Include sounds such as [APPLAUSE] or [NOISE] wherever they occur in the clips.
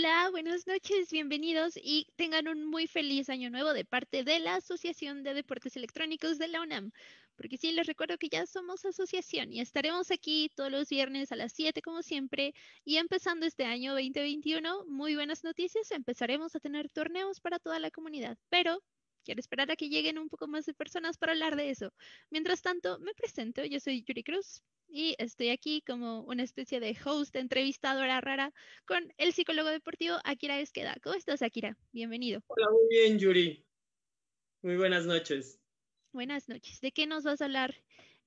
Hola, buenas noches, bienvenidos y tengan un muy feliz año nuevo de parte de la Asociación de Deportes Electrónicos de la UNAM. Porque sí, les recuerdo que ya somos asociación y estaremos aquí todos los viernes a las 7 como siempre. Y empezando este año 2021, muy buenas noticias, empezaremos a tener torneos para toda la comunidad. Pero Quiero esperar a que lleguen un poco más de personas para hablar de eso. Mientras tanto, me presento, yo soy Yuri Cruz y estoy aquí como una especie de host, entrevistadora rara, con el psicólogo deportivo Akira Esqueda. ¿Cómo estás, Akira? Bienvenido. Hola, muy bien, Yuri. Muy buenas noches. Buenas noches. ¿De qué nos vas a hablar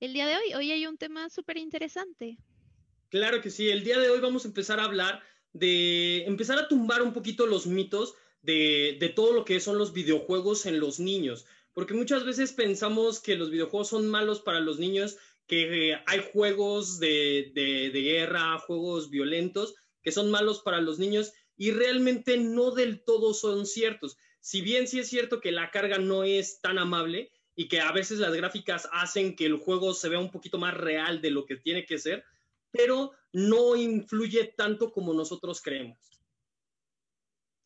el día de hoy? Hoy hay un tema súper interesante. Claro que sí. El día de hoy vamos a empezar a hablar de empezar a tumbar un poquito los mitos de, todo lo que son los videojuegos en los niños. Porque muchas veces pensamos que los videojuegos son malos para los niños, que hay juegos de, de, guerra, juegos violentos que son malos para los niños y realmente no del todo son ciertos. Si bien sí es cierto que la carga no es tan amable y que a veces las gráficas hacen que el juego se vea un poquito más real de lo que tiene que ser, pero no influye tanto como nosotros creemos.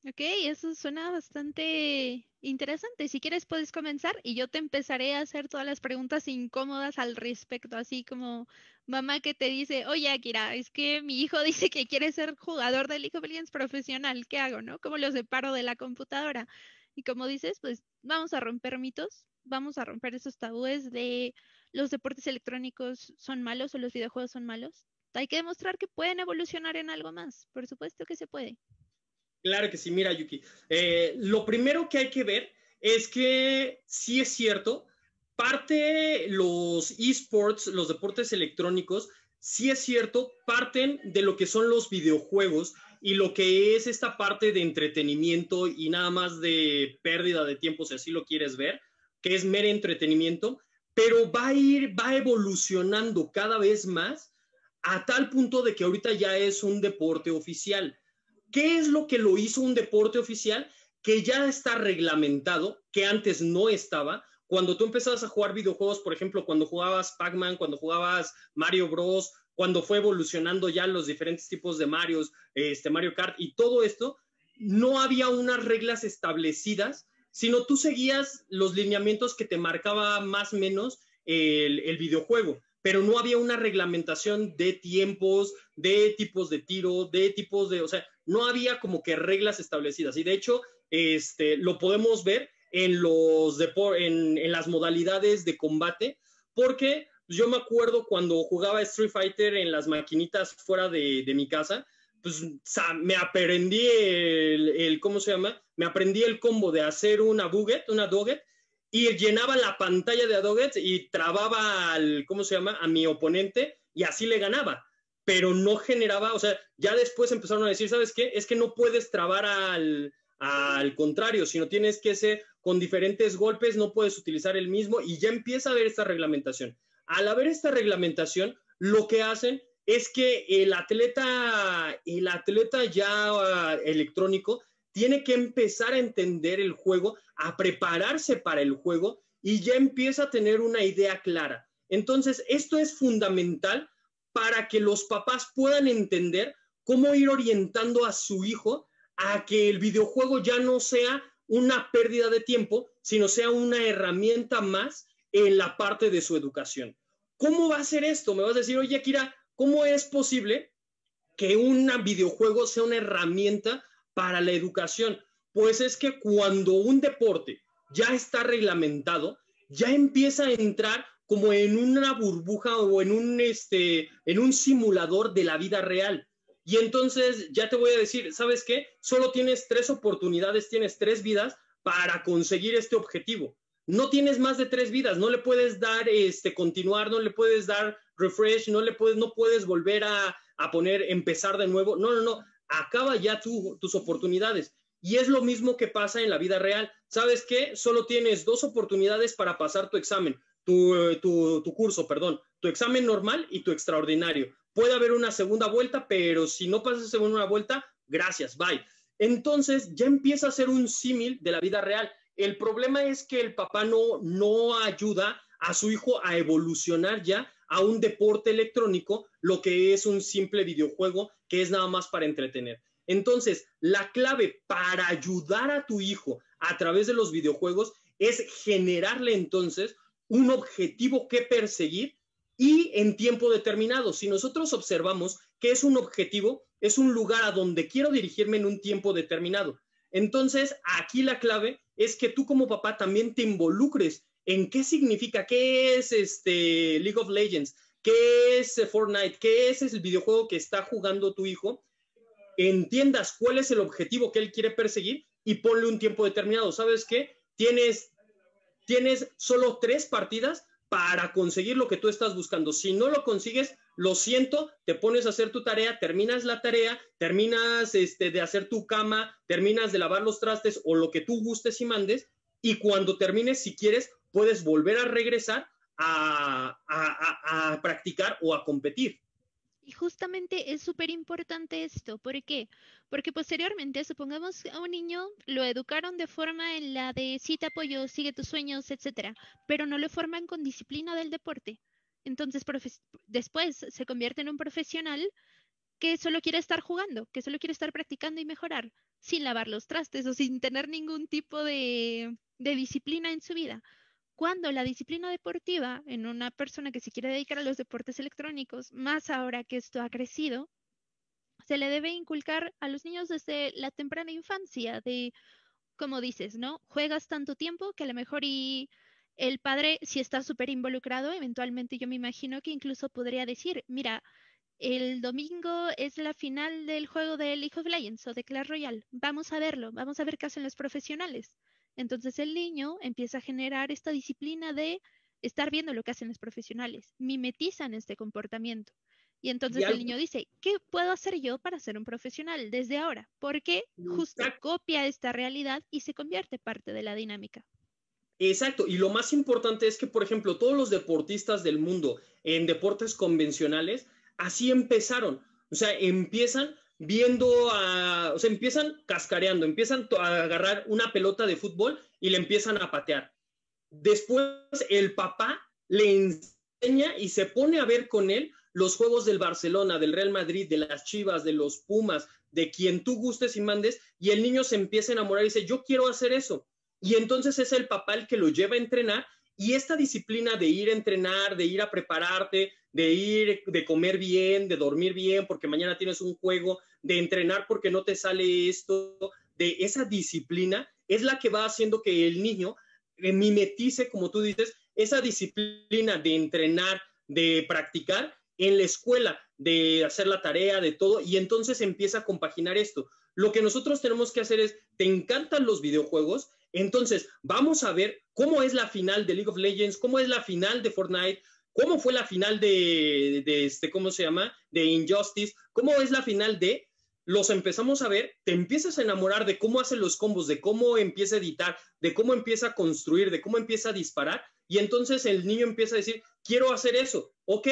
Ok, eso suena bastante interesante. Si quieres puedes comenzar y yo te empezaré a hacer todas las preguntas incómodas al respecto, así como mamá que te dice, oye Akira, es que mi hijo [LAUGHS] dice que quiere ser jugador de League of Legends profesional, ¿qué hago, no? ¿Cómo lo separo de la computadora? Y como dices, pues vamos a romper mitos, vamos a romper esos tabúes de los deportes electrónicos son malos o los videojuegos son malos. Hay que demostrar que pueden evolucionar en algo más, por supuesto que se puede. Claro que sí, mira Yuki. Eh, lo primero que hay que ver es que sí es cierto, parte los esports, los deportes electrónicos, sí es cierto, parten de lo que son los videojuegos y lo que es esta parte de entretenimiento y nada más de pérdida de tiempo, si así lo quieres ver, que es mero entretenimiento, pero va a ir, va evolucionando cada vez más a tal punto de que ahorita ya es un deporte oficial. ¿Qué es lo que lo hizo un deporte oficial que ya está reglamentado, que antes no estaba? Cuando tú empezabas a jugar videojuegos, por ejemplo, cuando jugabas Pac-Man, cuando jugabas Mario Bros, cuando fue evolucionando ya los diferentes tipos de Marios, este Mario Kart y todo esto, no había unas reglas establecidas, sino tú seguías los lineamientos que te marcaba más o menos el videojuego pero no había una reglamentación de tiempos, de tipos de tiro, de tipos de, o sea, no había como que reglas establecidas. Y de hecho, este, lo podemos ver en, los en, en las modalidades de combate, porque yo me acuerdo cuando jugaba Street Fighter en las maquinitas fuera de, mi casa, pues me aprendí el, el, ¿cómo se llama? Me aprendí el combo de hacer una buget, una doget, y llenaba la pantalla de Adoget y trababa al, ¿cómo se llama?, a mi oponente y así le ganaba, pero no generaba, o sea, ya después empezaron a decir, ¿sabes qué? Es que no puedes trabar al, al contrario, sino tienes que ser con diferentes golpes, no puedes utilizar el mismo y ya empieza a haber esta reglamentación. Al haber esta reglamentación, lo que hacen es que el atleta, el atleta ya ah, electrónico tiene que empezar a entender el juego, a prepararse para el juego y ya empieza a tener una idea clara. Entonces, esto es fundamental para que los papás puedan entender cómo ir orientando a su hijo a que el videojuego ya no sea una pérdida de tiempo, sino sea una herramienta más en la parte de su educación. ¿Cómo va a ser esto? Me vas a decir, oye, Kira, ¿cómo es posible que un videojuego sea una herramienta para la educación? Pues es que cuando un deporte ya está reglamentado, ya empieza a entrar como en una burbuja o en un, este, en un simulador de la vida real. Y entonces ya te voy a decir, ¿sabes qué? Solo tienes tres oportunidades, tienes tres vidas para conseguir este objetivo. No tienes más de tres vidas, no le puedes dar, este, continuar, no le puedes dar refresh, no le puedes, no puedes volver a, a poner, empezar de nuevo. No, no, no acaba ya tus oportunidades. Y es lo mismo que pasa en la vida real. ¿Sabes qué? Solo tienes dos oportunidades para pasar tu examen, tu, eh, curso, perdón, tu examen normal y tu extraordinario. Puede haber una segunda vuelta, pero si no pasas una vuelta, gracias, bye. Entonces ya empieza a ser un símil de la vida real. El problema es que el papá no ayuda a su hijo a evolucionar ya a un deporte electrónico, lo que es un simple videojuego que es nada más para entretener. Entonces, la clave para ayudar a tu hijo a través de los videojuegos es generarle entonces un objetivo que perseguir y en tiempo determinado. Si nosotros observamos que es un objetivo, es un lugar a donde quiero dirigirme en un tiempo determinado. Entonces, aquí la clave es que tú como papá también te involucres en qué significa, qué es este League of Legends, qué es Fortnite, qué es el videojuego que está jugando tu hijo, entiendas cuál es el objetivo que él quiere perseguir y ponle un tiempo determinado. ¿Sabes qué? Tienes, tienes solo tres partidas para conseguir lo que tú estás buscando. Si no lo consigues, lo siento, te pones a hacer tu tarea, terminas la tarea, terminas este, de hacer tu cama, terminas de lavar los trastes o lo que tú gustes y mandes, y cuando termines, si quieres, puedes volver a regresar a, practicar o a competir. Y justamente es súper importante esto. ¿Por qué? Porque posteriormente, supongamos a un niño lo educaron de forma en la de si te apoyo, sigue tus sueños, etcétera, pero no lo forman con disciplina del deporte. Entonces, después se convierte en un profesional que solo quiere estar jugando, que solo quiere estar practicando y mejorar, sin lavar los trastes o sin tener ningún tipo de disciplina en su vida cuando la disciplina deportiva en una persona que se quiere dedicar a los deportes electrónicos, más ahora que esto ha crecido, se le debe inculcar a los niños desde la temprana infancia, de, como dices, ¿no? Juegas tanto tiempo que a lo mejor y el padre, si está súper involucrado, eventualmente yo me imagino que incluso podría decir, mira, el domingo es la final del juego del League of Legends o de Clash Royale, vamos a verlo, vamos a ver qué hacen los profesionales entonces el niño empieza a generar esta disciplina de estar viendo lo que hacen los profesionales, mimetizan este comportamiento. Y entonces el niño dice, ¿qué puedo hacer yo para ser un profesional desde ahora? Porque justo copia esta realidad y se convierte parte de la dinámica. Exacto, y lo más importante es que, por ejemplo, todos los deportistas del mundo en deportes convencionales, así empezaron. O sea, empiezan viendo a, o sea, empiezan cascareando, empiezan a agarrar una pelota de fútbol y le empiezan a patear. Después el papá le enseña y se pone a ver con él los juegos del Barcelona, del Real Madrid, de las Chivas, de los Pumas, de quien tú gustes y mandes, y el niño se empieza a enamorar y dice, yo quiero hacer eso. Y entonces es el papá el que lo lleva a entrenar y esta disciplina de ir a entrenar, de ir a prepararte, de ir, de comer bien, de dormir bien, porque mañana tienes un juego, de entrenar porque no te sale esto, de esa disciplina es la que va haciendo que el niño eh, mimetice, como tú dices, esa disciplina de entrenar, de practicar en la escuela, de hacer la tarea, de todo, y entonces empieza a compaginar esto. Lo que nosotros tenemos que hacer es, te encantan los videojuegos, entonces vamos a ver cómo es la final de League of Legends, cómo es la final de Fortnite, ¿Cómo fue la final de, este, cómo se llama? De Injustice. ¿Cómo es la final de los empezamos a ver, te empiezas a enamorar de cómo hacen los combos, de cómo empieza a editar, de cómo empieza a construir, de cómo empieza a disparar, y entonces el niño empieza a decir, quiero hacer eso, ok,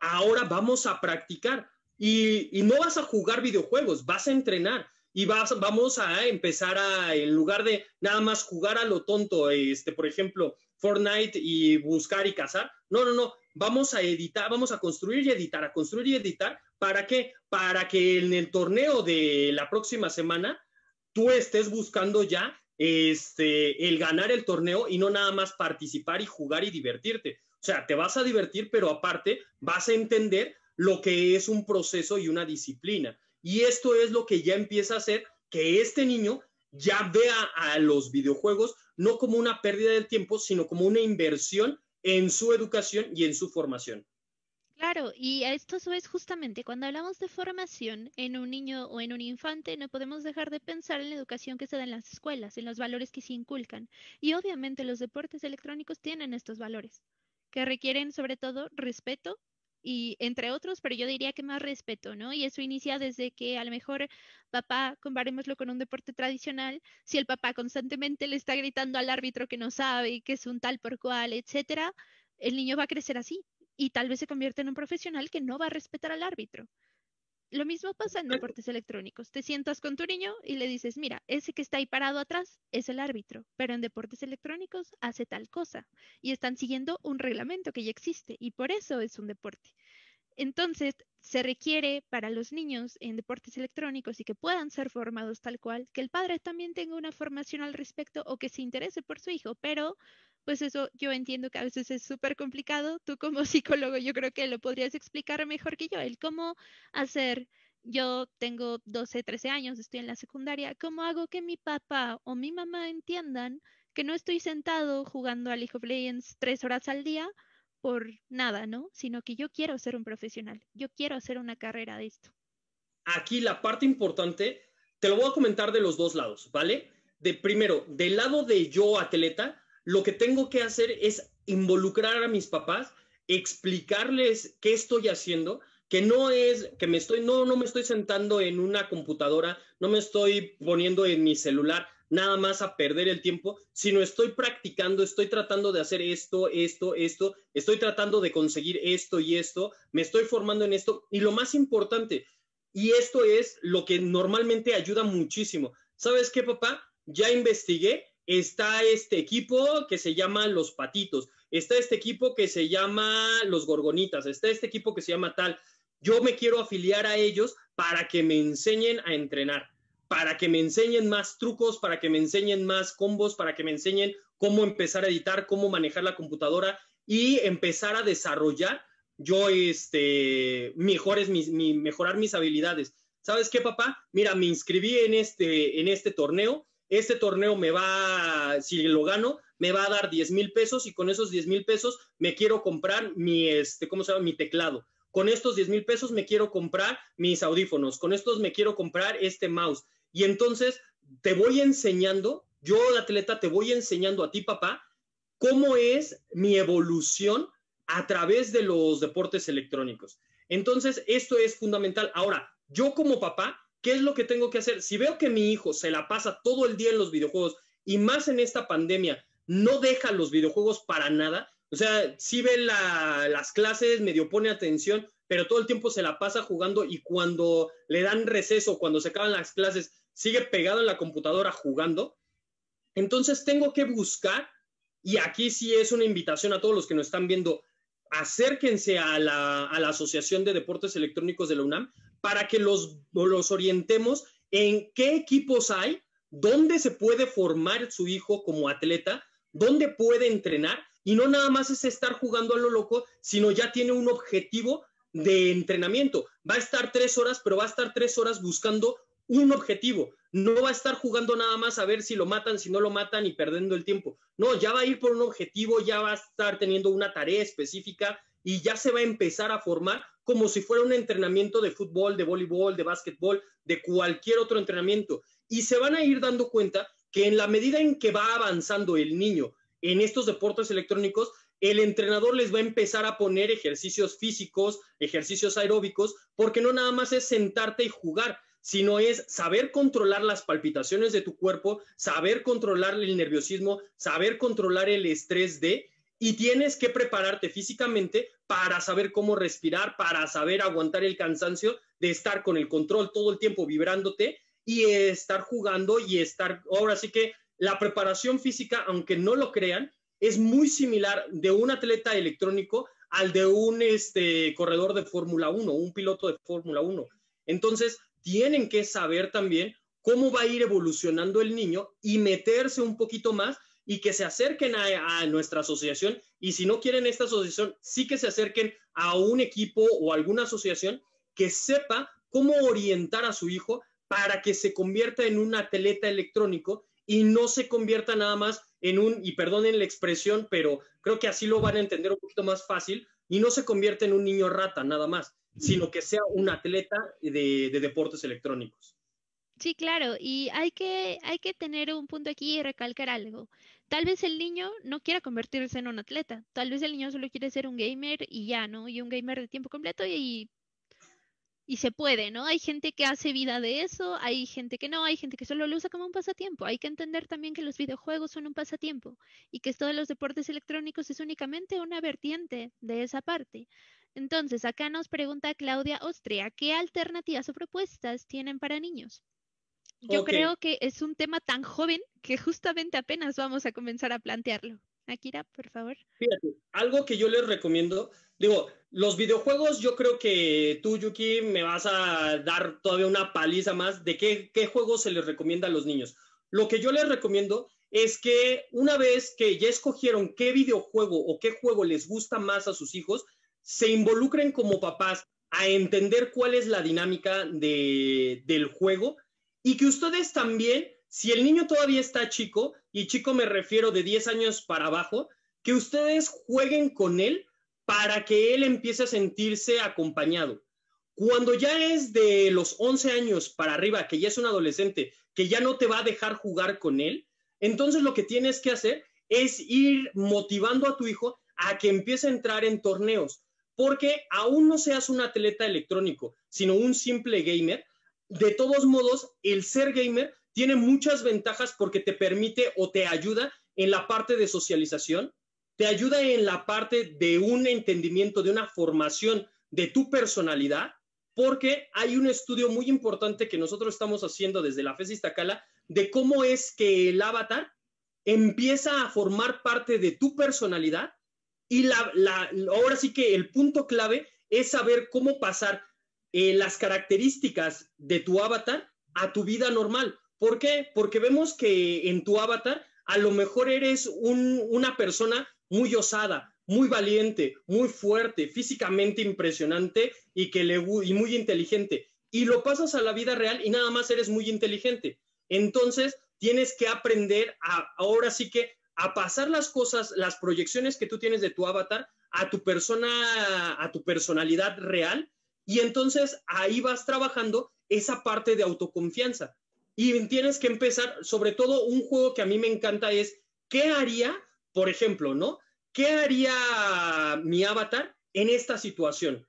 ahora vamos a practicar, y, no vas a jugar videojuegos, vas a entrenar, y vamos a empezar a, en lugar de nada más jugar a lo tonto, este, por ejemplo, Fortnite y buscar y cazar. No, no, no. Vamos a editar, vamos a construir y editar, a construir y editar. ¿Para qué? Para que en el torneo de la próxima semana tú estés buscando ya este, el ganar el torneo y no nada más participar y jugar y divertirte. O sea, te vas a divertir, pero aparte vas a entender lo que es un proceso y una disciplina. Y esto es lo que ya empieza a hacer que este niño ya vea a los videojuegos no como una pérdida del tiempo, sino como una inversión en su educación y en su formación. Claro, y esto es justamente cuando hablamos de formación en un niño o en un infante, no podemos dejar de pensar en la educación que se da en las escuelas, en los valores que se inculcan. Y obviamente los deportes electrónicos tienen estos valores, que requieren sobre todo respeto, y entre otros, pero yo diría que más respeto, ¿no? Y eso inicia desde que a lo mejor papá, comparémoslo con un deporte tradicional, si el papá constantemente le está gritando al árbitro que no sabe, que es un tal por cual, etcétera, el niño va a crecer así y tal vez se convierte en un profesional que no va a respetar al árbitro. Lo mismo pasa en deportes electrónicos. Te sientas con tu niño y le dices, mira, ese que está ahí parado atrás es el árbitro, pero en deportes electrónicos hace tal cosa y están siguiendo un reglamento que ya existe y por eso es un deporte. Entonces, se requiere para los niños en deportes electrónicos y que puedan ser formados tal cual, que el padre también tenga una formación al respecto o que se interese por su hijo, pero pues eso yo entiendo que a veces es súper complicado. Tú como [LAUGHS] psicólogo yo creo que lo podrías explicar mejor que yo, el cómo hacer. Yo tengo 12, 13 años, estoy en la secundaria. ¿Cómo hago que mi papá o mi mamá entiendan que no estoy sentado jugando a League of Legends tres horas al día por nada, ¿no? Sino que yo quiero ser un profesional, yo quiero hacer una carrera de esto. Aquí la parte importante, te lo voy a comentar de los dos lados, ¿vale? De primero, del lado de yo atleta, lo que tengo que hacer es involucrar a mis papás, explicarles qué estoy haciendo, que no es que me estoy no no me estoy sentando en una computadora, no me estoy poniendo en mi celular nada más a perder el tiempo, sino estoy practicando, estoy tratando de hacer esto, esto, esto, estoy tratando de conseguir esto y esto, me estoy formando en esto y lo más importante, y esto es lo que normalmente ayuda muchísimo. ¿Sabes qué, papá? Ya investigué está este equipo que se llama Los Patitos, está este equipo que se llama Los Gorgonitas, está este equipo que se llama tal. Yo me quiero afiliar a ellos para que me enseñen a entrenar, para que me enseñen más trucos, para que me enseñen más combos, para que me enseñen cómo empezar a editar, cómo manejar la computadora y empezar a desarrollar yo este mejores mi, mejorar mis habilidades. ¿Sabes qué, papá? Mira, me inscribí en este en este torneo, este torneo me va, si lo gano, me va a dar 10 mil pesos y con esos 10 mil pesos me quiero comprar mi, este, ¿cómo se Mi teclado. Con estos 10 mil pesos me quiero comprar mis audífonos. Con estos me quiero comprar este mouse. Y entonces te voy enseñando, yo, el atleta, te voy enseñando a ti, papá, cómo es mi evolución a través de los deportes electrónicos. Entonces, esto es fundamental. Ahora, yo como papá ¿Qué es lo que tengo que hacer? Si veo que mi hijo se la pasa todo el día en los videojuegos y más en esta pandemia, no deja los videojuegos para nada, o sea, sí ve las clases, medio pone atención, pero todo el tiempo se la pasa jugando y cuando le dan receso, cuando se acaban las clases, sigue pegado en la computadora jugando. Entonces tengo que buscar, y aquí sí es una invitación a todos los que nos están viendo, acérquense a la Asociación de Deportes Electrónicos de la UNAM, para que los, los orientemos en qué equipos hay, dónde se puede formar su hijo como atleta, dónde puede entrenar y no nada más es estar jugando a lo loco, sino ya tiene un objetivo de entrenamiento. Va a estar tres horas, pero va a estar tres horas buscando un objetivo. No va a estar jugando nada más a ver si lo matan, si no lo matan y perdiendo el tiempo. No, ya va a ir por un objetivo, ya va a estar teniendo una tarea específica, y ya se va a empezar a formar como si fuera un entrenamiento de fútbol, de voleibol, de básquetbol, de cualquier otro entrenamiento. Y se van a ir dando cuenta que en la medida en que va avanzando el niño en estos deportes electrónicos, el entrenador les va a empezar a poner ejercicios físicos, ejercicios aeróbicos, porque no nada más es sentarte y jugar, sino es saber controlar las palpitaciones de tu cuerpo, saber controlar el nerviosismo, saber controlar el estrés de y tienes que prepararte físicamente para saber cómo respirar, para saber aguantar el cansancio de estar con el control todo el tiempo vibrándote y estar jugando y estar, ahora sí que la preparación física, aunque no lo crean, es muy similar de un atleta electrónico al de un este, corredor de Fórmula 1, un piloto de Fórmula 1. Entonces, tienen que saber también cómo va a ir evolucionando el niño y meterse un poquito más y que se acerquen a, nuestra asociación. Y si no quieren esta asociación, sí que se acerquen a un equipo o alguna asociación que sepa cómo orientar a su hijo para que se convierta en un atleta electrónico y no se convierta nada más en un, y perdonen la expresión, pero creo que así lo van a entender un poquito más fácil, y no se convierte en un niño rata nada más, sino que sea un atleta de, deportes electrónicos. Sí, claro, y hay que, hay que tener un punto aquí y recalcar algo. Tal vez el niño no quiera convertirse en un atleta, tal vez el niño solo quiere ser un gamer y ya, ¿no? Y un gamer de tiempo completo y, y se puede, ¿no? Hay gente que hace vida de eso, hay gente que no, hay gente que solo lo usa como un pasatiempo. Hay que entender también que los videojuegos son un pasatiempo y que esto de los deportes electrónicos es únicamente una vertiente de esa parte. Entonces, acá nos pregunta Claudia Ostrea, ¿qué alternativas o propuestas tienen para niños? Yo creo que es un tema tan joven que justamente apenas vamos a comenzar a plantearlo. Akira, por favor. Fíjate, algo que yo les recomiendo, digo, los videojuegos, yo creo que tú, Yuki, me vas a dar todavía una paliza más de qué, qué juegos se les recomienda a los niños. Lo que yo les recomiendo es que una vez que ya escogieron qué videojuego o qué juego les gusta más a sus hijos, se involucren como papás a entender cuál es la dinámica de, del juego y que ustedes también, si el niño todavía está chico, y chico me refiero de 10 años para abajo, que ustedes jueguen con él para que él empiece a sentirse acompañado. Cuando ya es de los 11 años para arriba, que ya es un adolescente, que ya no te va a dejar jugar con él, entonces lo que tienes que hacer es ir motivando a tu hijo a que empiece a entrar en torneos, porque aún no seas un atleta electrónico, sino un simple gamer, de todos modos, el ser gamer tiene muchas ventajas porque te permite o te ayuda en la parte de socialización, te ayuda en la parte de un entendimiento, de una formación de tu personalidad, porque hay un estudio muy importante que nosotros estamos haciendo desde la FES Iztacala de cómo es que el avatar empieza a formar parte de tu personalidad y la, la, ahora sí que el punto clave es saber cómo pasar eh, las características de tu avatar a tu vida normal. ¿Por qué? Porque vemos que en tu avatar a lo mejor eres una persona muy osada, muy valiente, muy fuerte, físicamente impresionante y, que le, y muy inteligente. Y lo pasas a la vida real y nada más eres muy inteligente. Entonces tienes que aprender ahora sí que a pasar las cosas, las proyecciones que tú tienes de tu avatar a tu persona, a tu personalidad real y entonces ahí vas trabajando esa parte de autoconfianza. Y tienes que empezar, sobre todo un juego que a mí me encanta es, ¿qué haría, por ejemplo, ¿no? ¿Qué haría mi avatar en esta situación?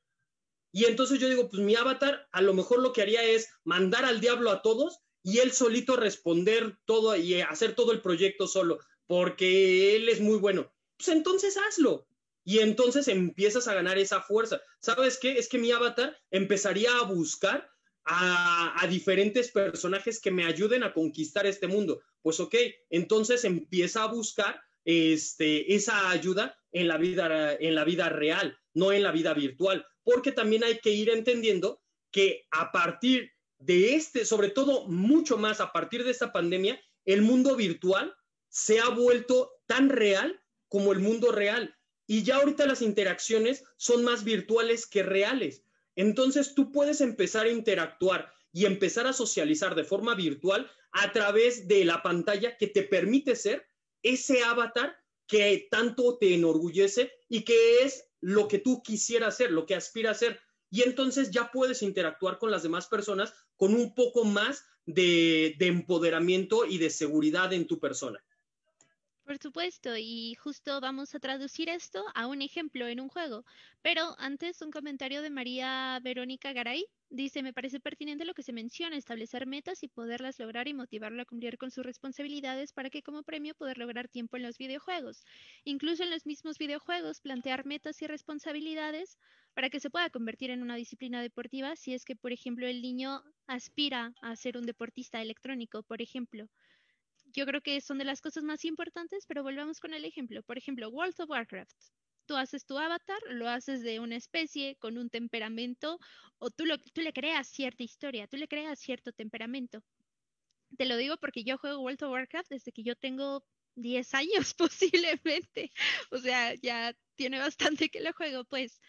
Y entonces yo digo, pues mi avatar a lo mejor lo que haría es mandar al diablo a todos y él solito responder todo y hacer todo el proyecto solo, porque él es muy bueno. Pues entonces hazlo. Y entonces empiezas a ganar esa fuerza. ¿Sabes qué? Es que mi avatar empezaría a buscar a, diferentes personajes que me ayuden a conquistar este mundo. Pues ok, entonces empieza a buscar este, esa ayuda en la, vida, en la vida real, no en la vida virtual, porque también hay que ir entendiendo que a partir de este, sobre todo mucho más a partir de esta pandemia, el mundo virtual se ha vuelto tan real como el mundo real. Y ya ahorita las interacciones son más virtuales que reales. Entonces tú puedes empezar a interactuar y empezar a socializar de forma virtual a través de la pantalla que te permite ser ese avatar que tanto te enorgullece y que es lo que tú quisieras ser, lo que aspiras a ser. Y entonces ya puedes interactuar con las demás personas con un poco más de empoderamiento y de seguridad en tu persona. Por supuesto, y justo vamos a traducir esto a un ejemplo en un juego. Pero antes, un comentario de María Verónica Garay. Dice, me parece pertinente lo que se menciona, establecer metas y poderlas lograr y motivarlo a cumplir con sus responsabilidades para que como premio poder lograr tiempo en los videojuegos. Incluso en los mismos videojuegos, plantear metas y responsabilidades para que se pueda convertir en una disciplina deportiva si es que, por ejemplo, el niño aspira a ser un deportista electrónico, por ejemplo yo creo que son de las cosas más importantes, pero volvamos con el ejemplo. Por ejemplo, World of Warcraft. Tú haces tu avatar, lo haces de una especie, con un temperamento, o tú, lo, tú le creas cierta historia, tú le creas cierto temperamento. Te lo digo porque yo juego World of Warcraft desde que yo tengo 10 años [LAUGHS] posiblemente. O sea, ya tiene bastante que lo juego, pues.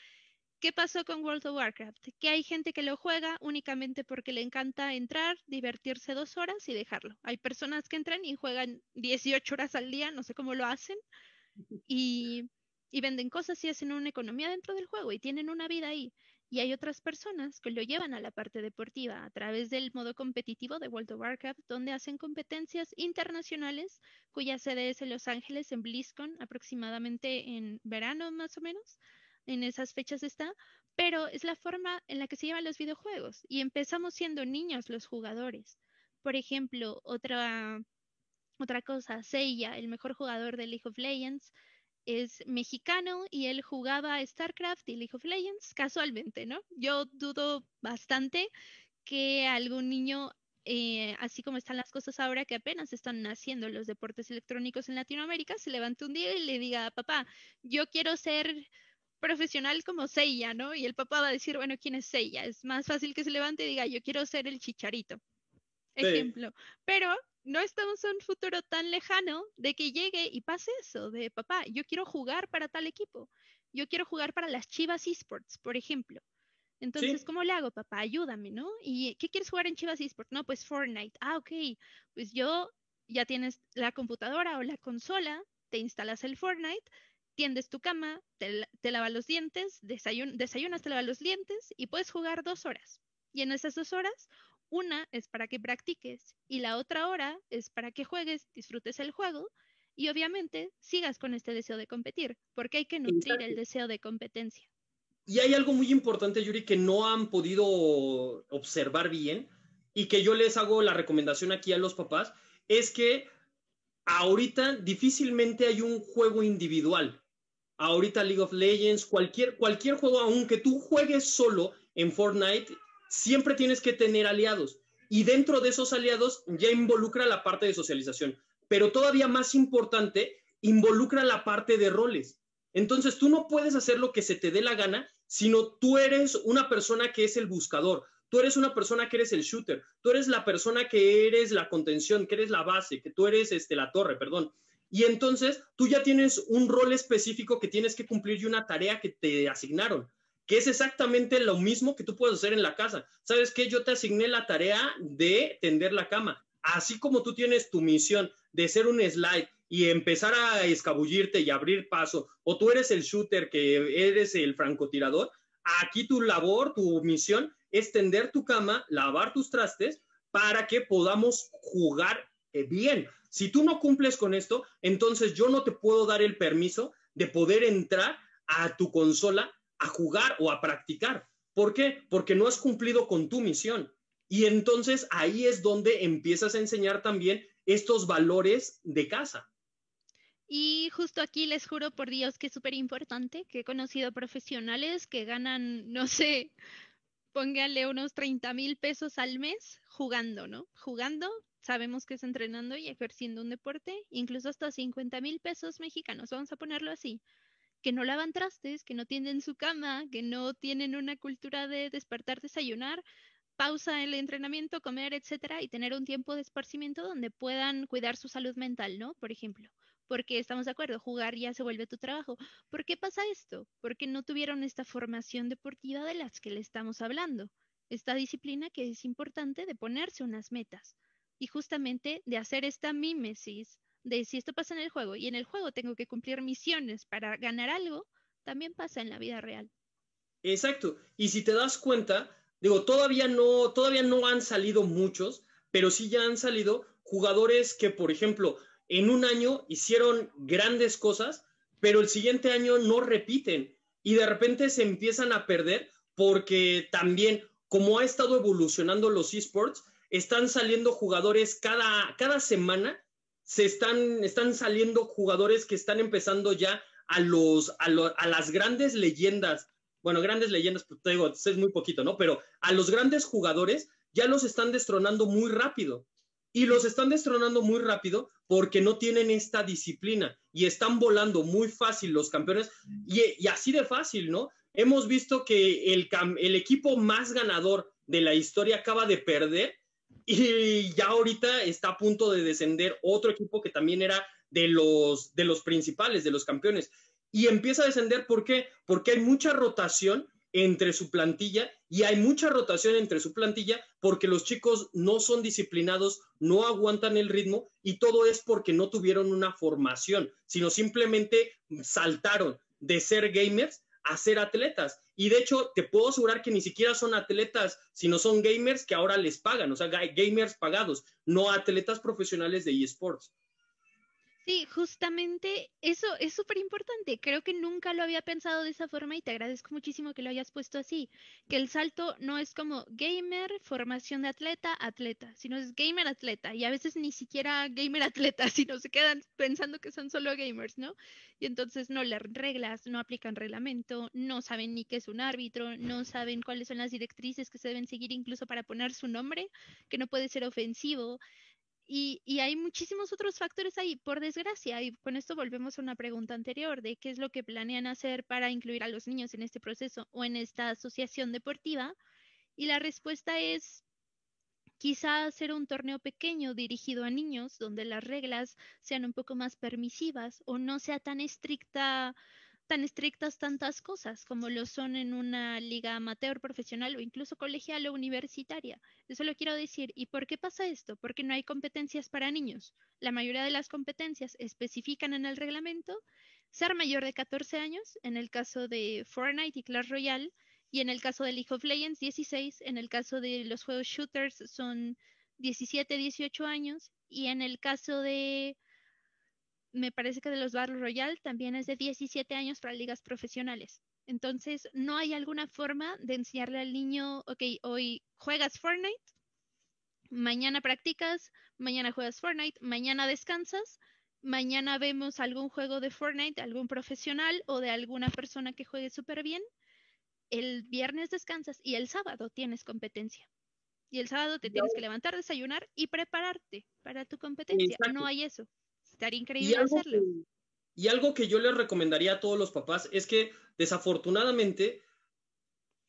¿Qué pasó con World of Warcraft? Que hay gente que lo juega únicamente porque le encanta entrar, divertirse dos horas y dejarlo. Hay personas que entran y juegan 18 horas al día, no sé cómo lo hacen, y, venden cosas y hacen una economía dentro del juego y tienen una vida ahí. Y hay otras personas que lo llevan a la parte deportiva a través del modo competitivo de World of Warcraft, donde hacen competencias internacionales, cuya sede es en Los Ángeles, en BlizzCon, aproximadamente en verano más o menos en esas fechas está, pero es la forma en la que se llevan los videojuegos y empezamos siendo niños los jugadores. Por ejemplo, otra, otra cosa, Seiya, el mejor jugador de League of Legends, es mexicano y él jugaba StarCraft y League of Legends casualmente, ¿no? Yo dudo bastante que algún niño, eh, así como están las cosas ahora que apenas están naciendo los deportes electrónicos en Latinoamérica, se levante un día y le diga, papá, yo quiero ser profesional como Seiya, ¿no? Y el papá va a decir, bueno, ¿quién es Seiya? Es más fácil que se levante y diga, yo quiero ser el chicharito. Ejemplo. Pero no estamos en un futuro tan lejano de que llegue y pase eso, de papá, yo quiero jugar para tal equipo, yo quiero jugar para las Chivas Esports, por ejemplo. Entonces, ¿cómo le hago, papá? Ayúdame, ¿no? ¿Y qué quieres jugar en Chivas Esports? No, pues Fortnite. Ah, ok. Pues yo ya tienes la computadora o la consola, te instalas el Fortnite, tiendes tu cama, te, lavas los dientes, desayunas, te lavas los dientes y puedes jugar dos horas. Y en esas dos horas, una es para que practiques y la otra hora es para que juegues, disfrutes el juego y obviamente sigas con este deseo de competir, porque hay que nutrir el deseo de competencia. Y hay algo muy importante, Yuri, que no han podido observar bien y que yo les hago la recomendación aquí a los papás, es que ahorita difícilmente hay un juego individual ahorita League of Legends, cualquier, cualquier juego, aunque tú juegues solo en Fortnite, siempre tienes que tener aliados. Y dentro de esos aliados ya involucra la parte de socialización, pero todavía más importante, involucra la parte de roles. Entonces tú no puedes hacer lo que se te dé la gana, sino tú eres una persona que es el buscador, tú eres una persona que eres el shooter, tú eres la persona que eres la contención, que eres la base, que tú eres este, la torre, perdón. Y entonces tú ya tienes un rol específico que tienes que cumplir y una tarea que te asignaron, que es exactamente lo mismo que tú puedes hacer en la casa. ¿Sabes qué? Yo te asigné la tarea de tender la cama. Así como tú tienes tu misión de ser un slide y empezar a escabullirte y abrir paso, o tú eres el shooter que eres el francotirador, aquí tu labor, tu misión es tender tu cama, lavar tus trastes para que podamos jugar eh, bien. Si tú no cumples con esto, entonces yo no te puedo dar el permiso de poder entrar a tu consola a jugar o a practicar. ¿Por qué? Porque no has cumplido con tu misión. Y entonces ahí es donde empiezas a enseñar también estos valores de casa. Y justo aquí les juro por Dios que es súper importante, que he conocido profesionales que ganan, [LAUGHS] no sé, pónganle unos 30 mil pesos al mes jugando, ¿no? Jugando sabemos que es entrenando y ejerciendo un deporte, incluso hasta 50 mil pesos mexicanos, vamos a ponerlo así, que no lavan trastes, que no tienden su cama, que no tienen una cultura de despertar, desayunar, pausa el entrenamiento, comer, etcétera, y tener un tiempo de esparcimiento donde puedan cuidar su salud mental, ¿no? Por ejemplo, porque estamos de acuerdo, jugar ya se vuelve tu trabajo. ¿Por qué pasa esto? Porque no tuvieron esta formación deportiva de las que le estamos hablando, esta disciplina que es importante de ponerse unas metas y justamente de hacer esta mímesis de si esto pasa en el juego y en el juego tengo que cumplir misiones para ganar algo, también pasa en la vida real. Exacto. Y si te das cuenta, digo, todavía no, todavía no han salido muchos, pero sí ya han salido jugadores que, por ejemplo, en un año hicieron grandes cosas, pero el siguiente año no repiten y de repente se empiezan a perder porque también, como ha estado evolucionando los esports, están saliendo jugadores cada, cada semana, se están, están saliendo jugadores que están empezando ya a, los, a, las grandes leyendas. Bueno, grandes leyendas, pues, te digo, es muy poquito, ¿no? Pero a los grandes jugadores ya los están destronando muy rápido. Y los están destronando muy rápido porque no tienen esta disciplina y están volando muy fácil los campeones y, así de fácil, ¿no? Hemos visto que el, el equipo más ganador de la historia acaba de perder y ya ahorita está a punto de descender otro equipo que también era de los, de los principales, de los campeones. Y empieza a descender, ¿por qué? Porque hay mucha rotación entre su plantilla y hay mucha rotación entre su plantilla porque los chicos no son disciplinados, no aguantan el ritmo y todo es porque no tuvieron una formación, sino simplemente saltaron de ser gamers hacer ser atletas. Y de hecho, te puedo asegurar que ni siquiera son atletas, sino son gamers que ahora les pagan, o sea, gamers pagados, no atletas profesionales de eSports. Sí, justamente eso es súper importante. Creo que nunca lo había pensado de esa forma y te agradezco muchísimo que lo hayas puesto así. Que el salto no es como gamer, formación de atleta, atleta, sino es gamer, atleta. Y a veces ni siquiera gamer, [LAUGHS] atleta, sino se quedan pensando que son solo gamers, ¿no? Y entonces no leen reglas, no aplican reglamento, no saben ni qué es un árbitro, no saben cuáles son las directrices que se deben seguir incluso para poner su nombre, que no puede ser ofensivo. Y, hay muchísimos otros factores ahí, por desgracia, y con esto volvemos a una pregunta anterior de qué es lo que planean hacer para incluir a los niños en este proceso o en esta asociación deportiva. Y la respuesta es quizá hacer un torneo pequeño dirigido a niños donde las reglas sean un poco más permisivas o no sea tan estricta tan estrictas tantas cosas como lo son en una liga amateur, profesional o incluso colegial o universitaria. Eso lo quiero decir. ¿Y por qué pasa esto? Porque no hay competencias para niños. La mayoría de las competencias especifican en el reglamento ser mayor de 14 años, en el caso de Fortnite y Clash Royale, y en el caso de League of Legends 16, en el caso de los juegos shooters son 17, 18 años, y en el caso de me parece que de los Battle Royal también es de 17 años para ligas profesionales. Entonces, no hay alguna forma de enseñarle al niño, ok, hoy juegas Fortnite, mañana practicas, mañana juegas Fortnite, mañana descansas, mañana vemos algún juego de Fortnite, algún profesional o de alguna persona que juegue súper bien, el viernes descansas y el sábado tienes competencia. Y el sábado te tienes que levantar, desayunar y prepararte para tu competencia. No hay eso increíble y hacerlo. y algo que yo les recomendaría a todos los papás es que desafortunadamente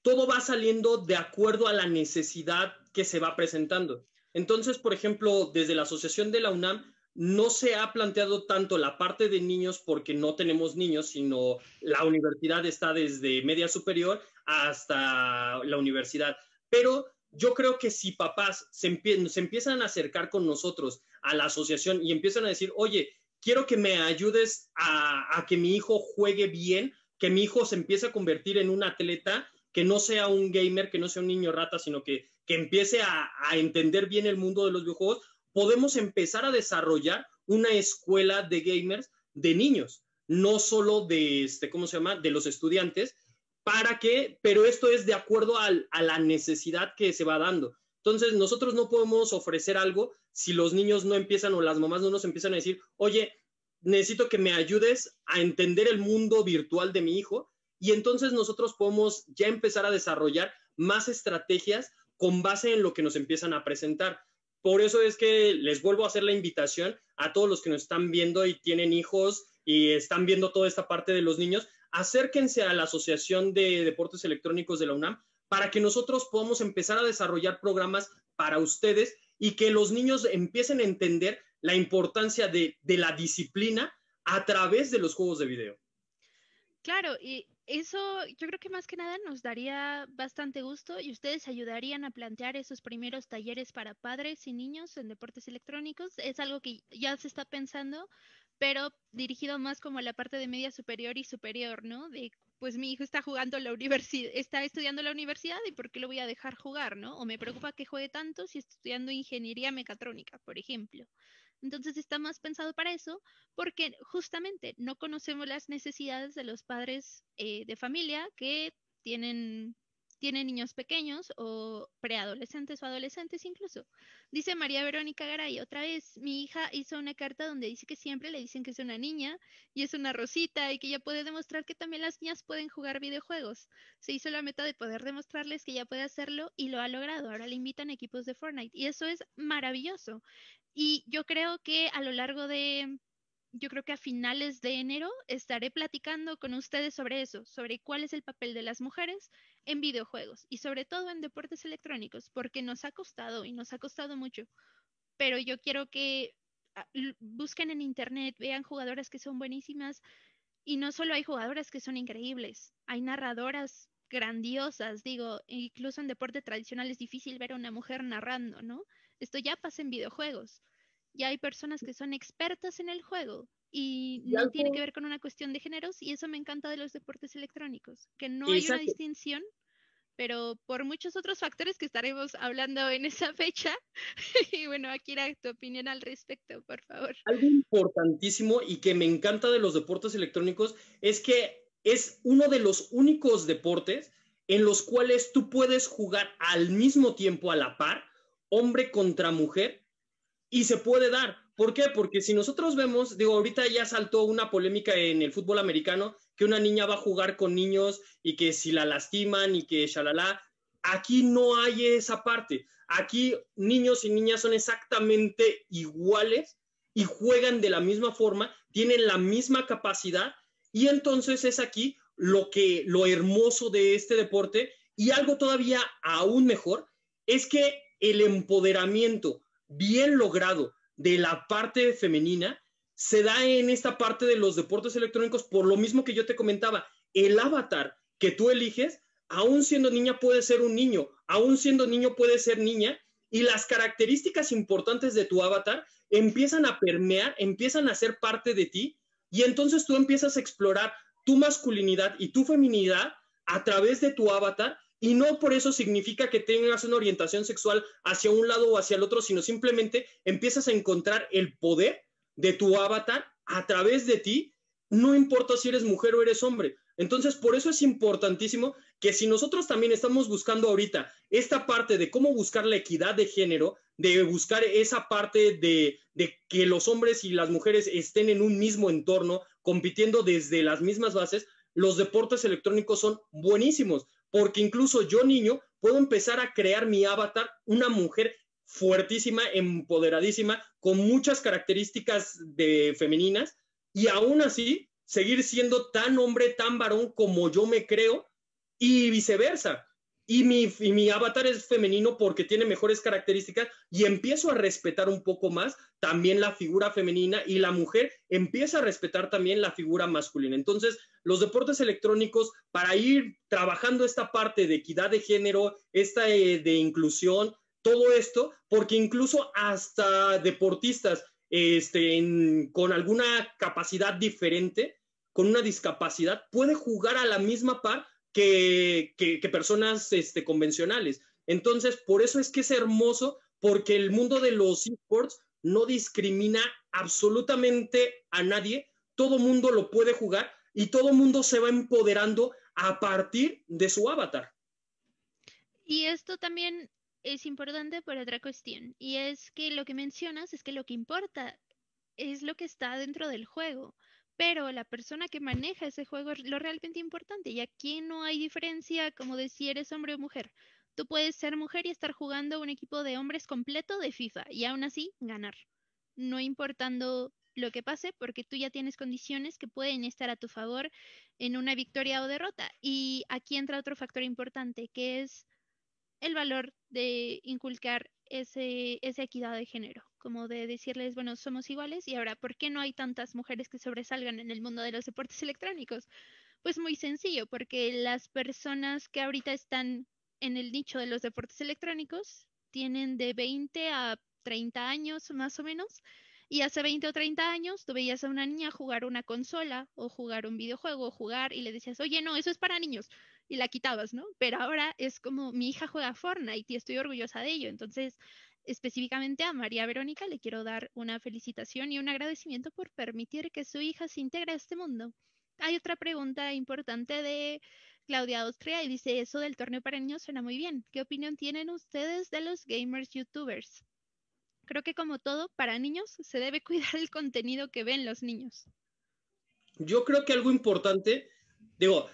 todo va saliendo de acuerdo a la necesidad que se va presentando. Entonces, por ejemplo, desde la Asociación de la UNAM no se ha planteado tanto la parte de niños porque no tenemos niños, sino la universidad está desde media superior hasta la universidad. Pero yo creo que si papás se, empiezan a acercar con nosotros a la asociación y empiezan a decir, oye, quiero que me ayudes a, que mi hijo juegue bien, que mi hijo se empiece a convertir en un atleta, que no sea un gamer, que no sea un niño rata, sino que, empiece a, entender bien el mundo de los videojuegos, podemos empezar a desarrollar una escuela de gamers de niños, no solo de, este, ¿cómo se llama?, de los estudiantes, para qué? pero esto es de acuerdo a la necesidad que se va dando. Entonces, nosotros no podemos ofrecer algo si los niños no empiezan o las mamás no nos empiezan a decir, oye, necesito que me ayudes a entender el mundo virtual de mi hijo. Y entonces nosotros podemos ya empezar a desarrollar más estrategias con base en lo que nos empiezan a presentar. Por eso es que les vuelvo a hacer la invitación a todos los que nos están viendo y tienen hijos y están viendo toda esta parte de los niños, acérquense a la Asociación de Deportes Electrónicos de la UNAM para que nosotros podamos empezar a desarrollar programas para ustedes y que los niños empiecen a entender la importancia de, la disciplina a través de los juegos de video. Claro, y eso yo creo que más que nada nos daría bastante gusto y ustedes ayudarían a plantear esos primeros talleres para padres y niños en deportes electrónicos. Es algo que ya se está pensando pero dirigido más como a la parte de media superior y superior, ¿no? De pues mi hijo está jugando la universidad, está estudiando la universidad y por qué lo voy a dejar jugar, ¿no? O me preocupa que juegue tanto si está estudiando ingeniería mecatrónica, por ejemplo. Entonces está más pensado para eso porque justamente no conocemos las necesidades de los padres eh, de familia que tienen tiene niños pequeños o preadolescentes o adolescentes incluso. Dice María Verónica Garay, otra vez mi hija hizo una carta donde dice que siempre le dicen que es una niña y es una rosita y que ella puede demostrar que también las niñas pueden jugar videojuegos. Se hizo la meta de poder demostrarles que ella puede hacerlo y lo ha logrado. Ahora le invitan equipos de Fortnite y eso es maravilloso. Y yo creo que a lo largo de yo creo que a finales de enero estaré platicando con ustedes sobre eso, sobre cuál es el papel de las mujeres en videojuegos y sobre todo en deportes electrónicos, porque nos ha costado y nos ha costado mucho. Pero yo quiero que ah, busquen en internet, vean jugadoras que son buenísimas y no solo hay jugadoras que son increíbles, hay narradoras grandiosas, digo, incluso en deporte tradicional es difícil ver a una mujer narrando, ¿no? Esto ya pasa en videojuegos ya hay personas que son expertas en el juego y no tiene que ver con una cuestión de géneros y eso me encanta de los deportes electrónicos, que no hay una distinción, pero por muchos otros factores que estaremos hablando en esa fecha. [LAUGHS] y bueno, era tu opinión al respecto, por favor. Algo importantísimo y que me encanta de los deportes electrónicos es que es uno de los únicos deportes en los cuales tú puedes jugar al mismo tiempo a la par, hombre contra mujer, y se puede dar. ¿Por qué? Porque si nosotros vemos, digo, ahorita ya saltó una polémica en el fútbol americano que una niña va a jugar con niños y que si la lastiman y que shalala, aquí no hay esa parte. Aquí niños y niñas son exactamente iguales y juegan de la misma forma, tienen la misma capacidad y entonces es aquí lo que lo hermoso de este deporte y algo todavía aún mejor es que el empoderamiento bien logrado de la parte femenina se da en esta parte de los deportes electrónicos, por lo mismo que yo te comentaba, el avatar que tú eliges, aún siendo niña puede ser un niño, aún siendo niño puede ser niña, y las características importantes de tu avatar empiezan a permear, empiezan a ser parte de ti, y entonces tú empiezas a explorar tu masculinidad y tu feminidad a través de tu avatar y no por eso significa que tengas una orientación sexual hacia un lado o hacia el otro, sino simplemente empiezas a encontrar el poder de tu avatar a través de ti, no importa si eres mujer o eres hombre. Entonces, por eso es importantísimo que si nosotros también estamos buscando ahorita esta parte de cómo buscar la equidad de género, de buscar esa parte de, de, que los hombres y las mujeres estén en un mismo entorno, compitiendo desde las mismas bases, los deportes electrónicos son buenísimos, porque incluso yo niño puedo empezar a crear mi avatar, una mujer fuertísima, empoderadísima, con muchas características de femeninas y aún así seguir siendo tan hombre, tan varón como yo me creo y viceversa y mi, avatar es femenino porque tiene mejores características y empiezo a respetar un poco más también la figura femenina y la mujer empieza a respetar también la figura masculina. Entonces, los deportes electrónicos, para ir trabajando esta parte de equidad de género, esta eh, de inclusión, todo esto, porque incluso hasta deportistas este, con alguna capacidad diferente, con una discapacidad, puede jugar a la misma par que, personas este, convencionales. Entonces, por eso es que es hermoso, porque el mundo de los esports no discrimina absolutamente a nadie, todo mundo lo puede jugar y todo mundo se va empoderando a partir de su avatar. Y esto también es importante por otra cuestión, y es que lo que mencionas es que lo que importa es lo que está dentro del juego pero la persona que maneja ese juego es lo realmente importante y aquí no hay diferencia como de si eres hombre o mujer. Tú puedes ser mujer y estar jugando un equipo de hombres completo de FIFA y aún así ganar, no importando lo que pase porque tú ya tienes condiciones que pueden estar a tu favor en una victoria o derrota. Y aquí entra otro factor importante que es el valor de inculcar ese, esa equidad de género, como de decirles, bueno, somos iguales y ahora, ¿por qué no hay tantas mujeres que sobresalgan en el mundo de los deportes electrónicos? Pues muy sencillo, porque las personas que ahorita están en el nicho de los deportes electrónicos tienen de 20 a 30 años más o menos, y hace 20 o 30 años tú veías a una niña jugar una consola o jugar un videojuego, o jugar y le decías, oye, no, eso es para niños y la quitabas, ¿no? Pero ahora es como mi hija juega Fortnite y estoy orgullosa de ello. Entonces, específicamente a María Verónica le quiero dar una felicitación y un agradecimiento por permitir que su hija se integre a este mundo. Hay otra pregunta importante de Claudia Austria y dice, eso del torneo para niños suena muy bien. ¿Qué opinión tienen ustedes de los gamers youtubers? Creo que como todo, para niños se debe [LAUGHS] cuidar el contenido que ven los niños. Yo creo que algo importante, digo,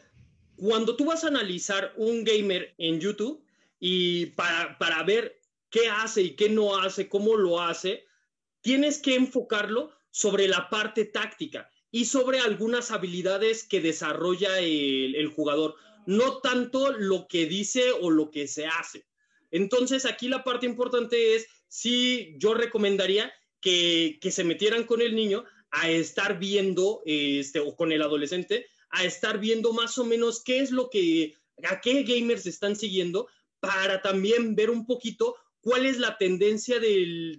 cuando tú vas a analizar un gamer en YouTube y para, para ver qué hace y qué no hace, cómo lo hace, tienes que enfocarlo sobre la parte táctica y sobre algunas habilidades que desarrolla el, jugador, no tanto lo que dice o lo que se hace. Entonces aquí la parte importante es, si yo recomendaría que, que se metieran con el niño a estar viendo este, o con el adolescente a estar viendo más o menos qué es lo que, a qué gamers están siguiendo, para también ver un poquito cuál es la tendencia del,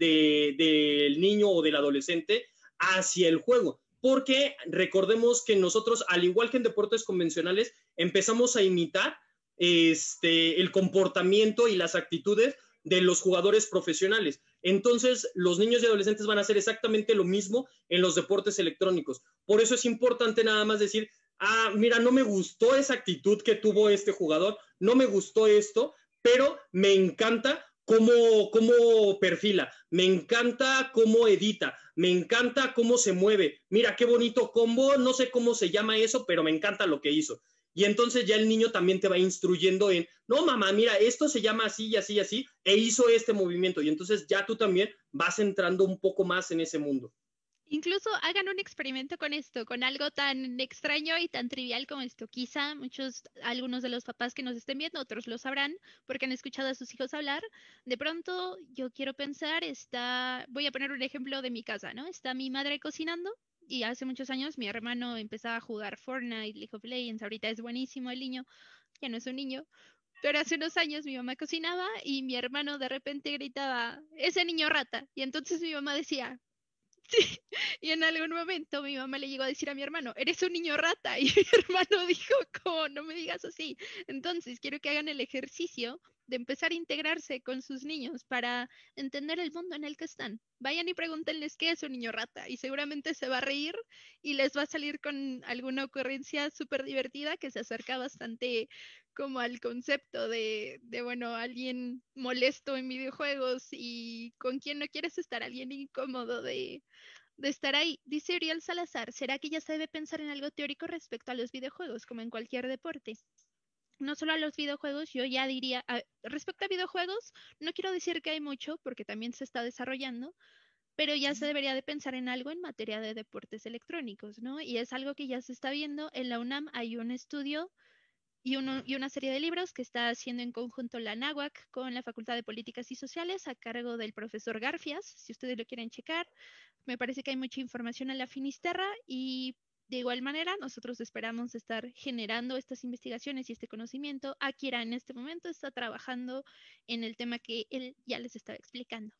niño o del adolescente hacia el juego. Porque recordemos que nosotros, al igual que en deportes convencionales, empezamos a imitar este, el comportamiento y las actitudes de los jugadores profesionales. Entonces, los niños y adolescentes van a hacer exactamente lo mismo en los deportes electrónicos. Por eso es importante nada más decir ah, mira, no me gustó esa actitud que tuvo este jugador, no me gustó esto, pero me encanta cómo, cómo perfila, me encanta cómo edita, me encanta cómo se mueve, mira qué bonito combo, no sé cómo se llama eso, pero me encanta lo que hizo. Y entonces ya el niño también te va instruyendo en, no, mamá, mira, esto se llama así y así y así, e hizo este movimiento. Y entonces ya tú también vas entrando un poco más en ese mundo. Incluso hagan un experimento con esto, con algo tan extraño y tan trivial como esto. Quizá muchos, algunos de los papás que nos estén viendo, otros lo sabrán porque han escuchado a sus hijos hablar. De pronto, yo quiero pensar, está, voy a poner un ejemplo de mi casa, ¿no? Está mi madre cocinando y hace muchos años mi hermano empezaba a jugar Fortnite, League of Legends, ahorita es buenísimo el niño, ya no es un niño, pero hace unos años mi mamá cocinaba y mi hermano de repente gritaba, ese niño rata. Y entonces mi mamá decía, y en algún momento mi mamá le llegó a decir a mi hermano, eres un niño rata. [LAUGHS] Y mi hermano dijo, ¿Cómo? no me digas así. Entonces, quiero que hagan el ejercicio de empezar a integrarse con sus niños para entender el mundo en el que están. Vayan y pregúntenles qué es un niño rata y seguramente se va a reír y les va a salir con alguna ocurrencia súper divertida que se acerca bastante como al concepto de, de, bueno, alguien molesto en videojuegos y con quien no quieres estar, alguien incómodo de, de estar ahí. Dice Uriel Salazar, ¿será que ya se debe pensar en algo teórico respecto a los videojuegos, como en cualquier deporte? no solo a los videojuegos, yo ya diría, respecto a videojuegos, no quiero decir que hay mucho porque también se está desarrollando, pero ya se debería de pensar en algo en materia de deportes electrónicos, ¿no? Y es algo que ya se está viendo. En la UNAM hay un estudio y, uno, y una serie de libros que está haciendo en conjunto la NAWAC con la Facultad de Políticas y Sociales a cargo del profesor Garfias, si ustedes lo quieren checar. Me parece que hay mucha información en la Finisterra y de igual manera, nosotros esperamos estar generando estas investigaciones y este conocimiento. Akira en este momento está trabajando en el tema que él ya les estaba explicando.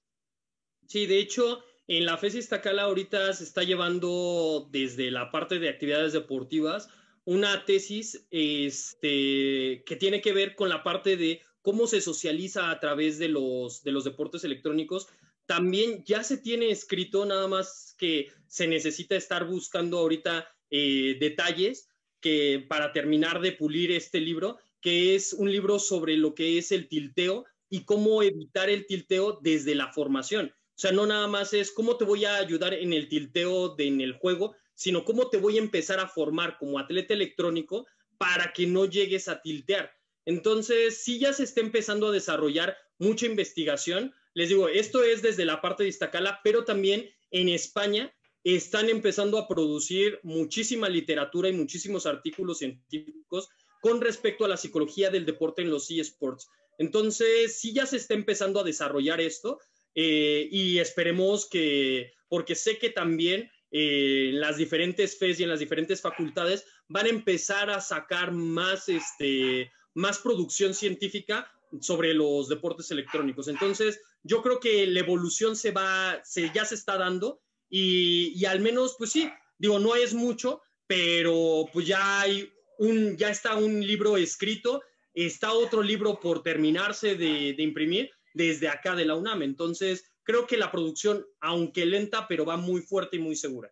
Sí, de hecho, en la FESI Estacala ahorita se está llevando desde la parte de actividades deportivas una tesis este, que tiene que ver con la parte de cómo se socializa a través de los, de los deportes electrónicos. También ya se tiene escrito, nada más que se necesita estar buscando ahorita eh, detalles que para terminar de pulir este libro, que es un libro sobre lo que es el tilteo y cómo evitar el tilteo desde la formación. O sea, no nada más es cómo te voy a ayudar en el tilteo de, en el juego, sino cómo te voy a empezar a formar como atleta electrónico para que no llegues a tiltear. Entonces, si ya se está empezando a desarrollar mucha investigación. Les digo, esto es desde la parte de Iztacala, pero también en España están empezando a producir muchísima literatura y muchísimos artículos científicos con respecto a la psicología del deporte en los eSports. Entonces, sí ya se está empezando a desarrollar esto eh, y esperemos que, porque sé que también eh, en las diferentes FES y en las diferentes facultades van a empezar a sacar más, este, más producción científica sobre los deportes electrónicos. Entonces, yo creo que la evolución se va, se, ya se está dando y, al menos, pues sí, digo, no es mucho, pero pues ya hay un, ya está un libro escrito, está otro libro por terminarse de, de imprimir desde acá de la UNAM. Entonces, creo que la producción, aunque lenta, pero va muy fuerte y muy segura.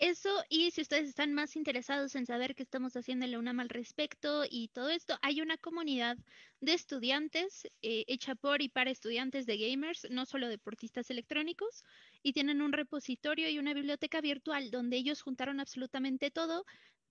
Eso, y si ustedes están más interesados en saber qué estamos haciendo en la UNAM al respecto y todo esto, hay una comunidad de estudiantes eh, hecha por y para estudiantes de gamers, no solo deportistas electrónicos, y tienen un repositorio y una biblioteca virtual donde ellos juntaron absolutamente todo.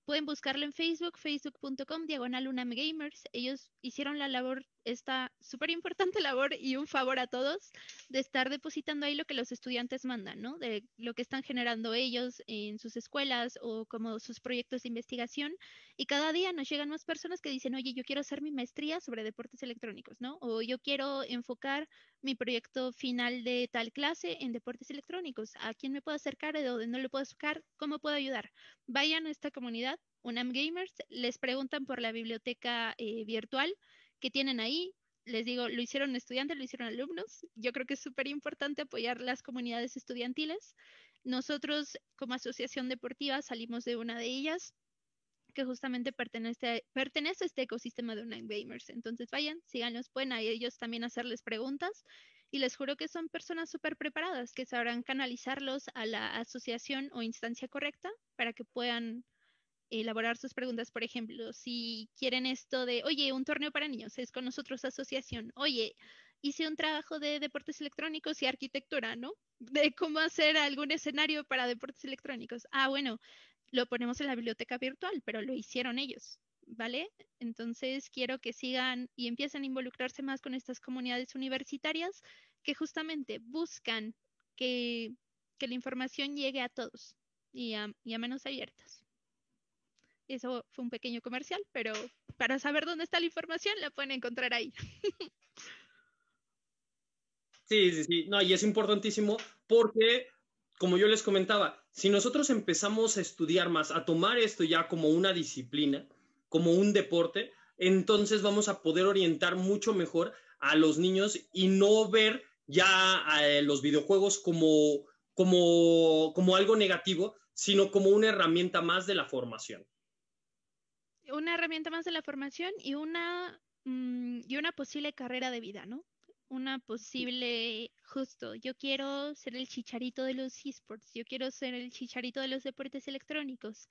Pueden buscarlo en Facebook, facebook.com, diagonal UNAM Gamers. Ellos hicieron la labor esta súper importante labor y un favor a todos de estar depositando ahí lo que los estudiantes mandan, ¿no? De lo que están generando ellos en sus escuelas o como sus proyectos de investigación. Y cada día nos llegan más personas que dicen, oye, yo quiero hacer mi maestría sobre deportes electrónicos, ¿no? O yo quiero enfocar mi proyecto final de tal clase en deportes electrónicos. ¿A quién me puedo acercar? ¿De dónde no lo puedo acercar? ¿Cómo puedo ayudar? Vayan a esta comunidad, UNAM Gamers, les preguntan por la biblioteca eh, virtual que tienen ahí. Les digo, lo hicieron estudiantes, lo hicieron alumnos. Yo creo que es súper importante apoyar las comunidades estudiantiles. Nosotros como asociación deportiva salimos de una de ellas que justamente pertenece, pertenece a este ecosistema de online gamers. Entonces vayan, síganlos, pueden a ellos también hacerles preguntas y les juro que son personas súper preparadas que sabrán canalizarlos a la asociación o instancia correcta para que puedan elaborar sus preguntas, por ejemplo, si quieren esto de, oye, un torneo para niños, es con nosotros asociación, oye, hice un trabajo de deportes electrónicos y arquitectura, ¿no? De cómo hacer algún escenario para deportes electrónicos. Ah, bueno, lo ponemos en la biblioteca virtual, pero lo hicieron ellos, ¿vale? Entonces quiero que sigan y empiecen a involucrarse más con estas comunidades universitarias que justamente buscan que, la información llegue a todos y y a manos abiertas. Eso fue un pequeño comercial, pero para saber dónde está la información la pueden encontrar ahí. [LAUGHS] Sí, sí, sí. No, y es importantísimo porque, como yo les comentaba, si nosotros empezamos a estudiar más, a tomar esto ya como una disciplina, como un deporte, entonces vamos a poder orientar mucho mejor a los niños y no ver ya eh, los videojuegos como, como algo negativo, sino como una herramienta más de la formación una herramienta más de la formación y una, mm, y una posible carrera de vida, ¿no? Una posible, justo, yo quiero ser el chicharito de los esports, yo quiero ser el chicharito de los deportes electrónicos.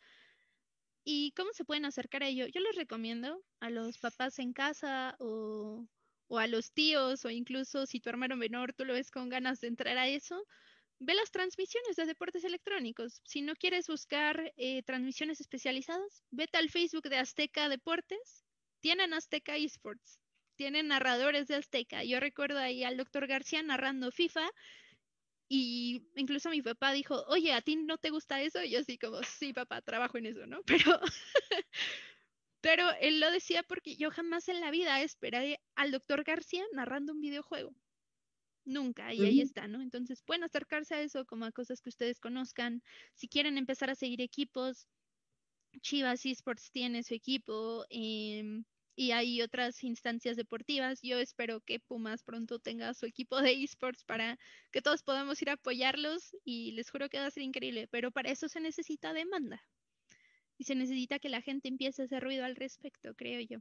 ¿Y cómo se pueden acercar a ello? Yo los recomiendo a los papás en casa o, o a los tíos o incluso si tu hermano menor tú lo ves con ganas de entrar a eso, ve las transmisiones de deportes electrónicos. Si no quieres buscar eh, transmisiones especializadas, vete al Facebook de Azteca Deportes. Tienen Azteca Esports, tienen narradores de Azteca. Yo recuerdo ahí al doctor García narrando FIFA y incluso mi papá dijo, oye, ¿a ti no te gusta eso? Y yo así como, sí, papá, trabajo en eso, ¿no? [LAUGHS] Pero, pero él lo decía porque yo jamás en la vida esperé al doctor García narrando un videojuego nunca, y ahí está, ¿no? Entonces pueden acercarse a eso como a cosas que ustedes conozcan. Si quieren empezar a seguir equipos, Chivas Esports tiene su equipo em, y hay otras instancias deportivas. Yo espero que Pumas pronto tenga su equipo de esports para que todos podamos ir a apoyarlos y les juro que va a ser increíble, pero para eso se necesita demanda y se necesita que la gente empiece a hacer ruido al respecto, creo yo.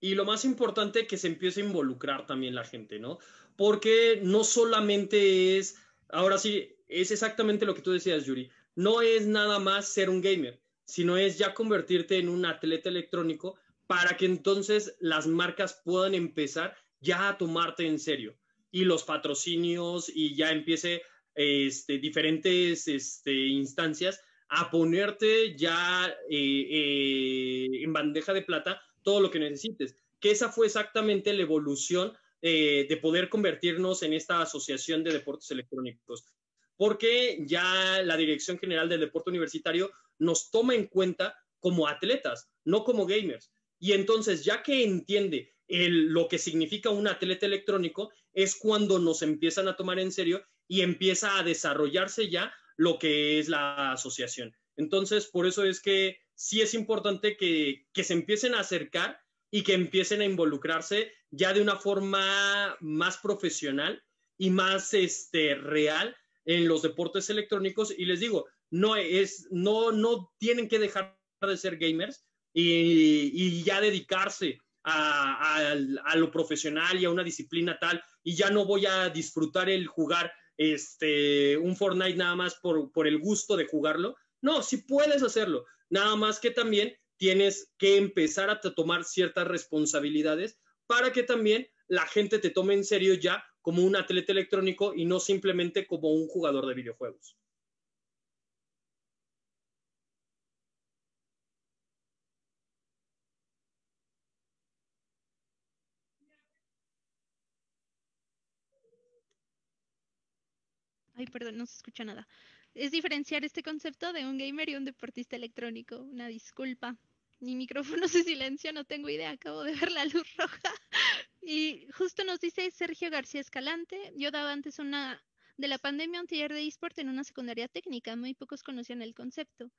Y lo más importante, que se empiece a involucrar también la gente, ¿no? Porque no solamente es, ahora sí, es exactamente lo que tú decías, Yuri, no es nada más ser un gamer, sino es ya convertirte en un atleta electrónico para que entonces las marcas puedan empezar ya a tomarte en serio y los patrocinios y ya empiece este, diferentes este, instancias a ponerte ya eh, eh, en bandeja de plata todo lo que necesites. Que esa fue exactamente la evolución eh, de poder convertirnos en esta asociación de deportes electrónicos, porque ya la Dirección General del Deporte Universitario nos toma en cuenta como atletas, no como gamers. Y entonces, ya que entiende lo que significa un atleta electrónico, es cuando nos empiezan a tomar en serio y empieza a desarrollarse ya lo que es la asociación. Entonces, por eso es que sí es importante que, se empiecen a acercar y que empiecen a involucrarse ya de una forma más profesional y más este, real en los deportes electrónicos. Y les digo, no, es, no, no tienen que dejar de ser gamers y, ya dedicarse a, lo profesional y a una disciplina tal. Y ya no voy a disfrutar el jugar este, un Fortnite nada más por, el gusto de jugarlo. No, si puedes hacerlo. Nada más que también tienes que empezar a tomar ciertas responsabilidades para que también la gente te tome en serio ya como un atleta electrónico y no simplemente como un jugador de videojuegos. Ay, perdón, no se escucha nada es diferenciar este concepto de un gamer y un deportista electrónico. Una disculpa. Mi micrófono se silencia, no tengo idea, acabo de ver la luz [LAUGHS] roja. Y justo nos dice Sergio García Escalante, yo daba antes una de la pandemia un taller de eSport en una secundaria técnica, muy pocos conocían el concepto.